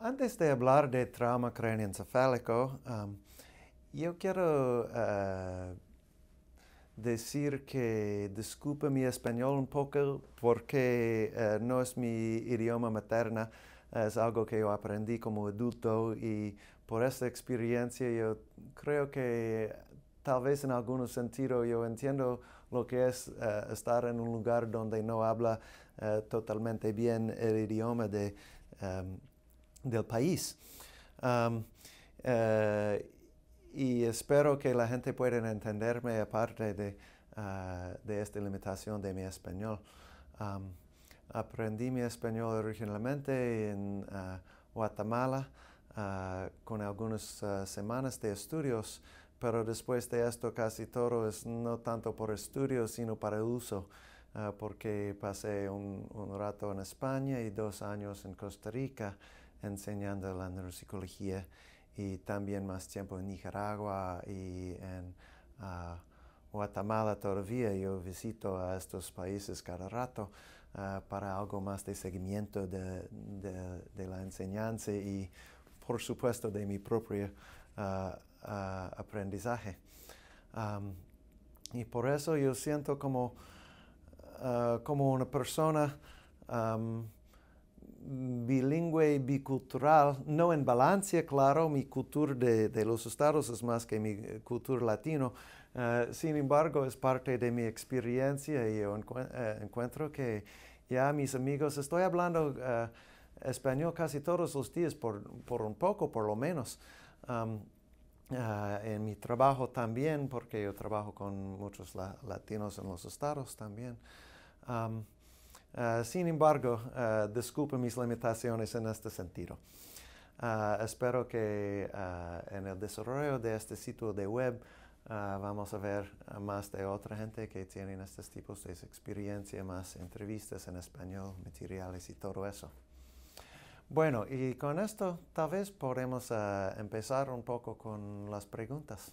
Antes de hablar de trauma craneoencefálico, um, yo quiero uh, decir que disculpe mi español un poco porque uh, no es mi idioma materna, es algo que yo aprendí como adulto y por esta experiencia yo creo que tal vez en algún sentido yo entiendo lo que es uh, estar en un lugar donde no habla totalmente bien el idioma de... Um, del país. Eh, y espero que la gente pueda entenderme aparte de, ah, esta limitación de mi español. aprendí mi español originalmente en ah, Guatemala ah, con algunas semanas de estudios, pero después de esto casi todo es no tanto por estudios, sino para uso. porque pasé un, un, rato en España y dos años en Costa Rica enseñando la neuropsicología y también más tiempo en Nicaragua y en ah, Guatemala todavía. Yo visito a estos países cada rato ah, para algo más de seguimiento de, la enseñanza y, por supuesto, de mi propio ah, aprendizaje. y por eso yo siento como, como una persona bilingüe bicultural, no en balance claro, mi cultura de, los estados es más que mi eh, cultura latino, eh, sin embargo es parte de mi experiencia y yo eh, encuentro que ya mis amigos, estoy hablando español casi todos los días, por, un poco por lo menos. en mi trabajo también, porque yo trabajo con muchos latinos en los estados también. Ah, sin embargo, uh, mis limitaciones en este sentido. Ah, espero que en el desarrollo de este sitio de web vamos a ver más de otra gente que tienen estos tipos de experiencia, más entrevistas en español, materiales y todo eso. Bueno, y con esto tal vez podemos empezar un poco con las preguntas.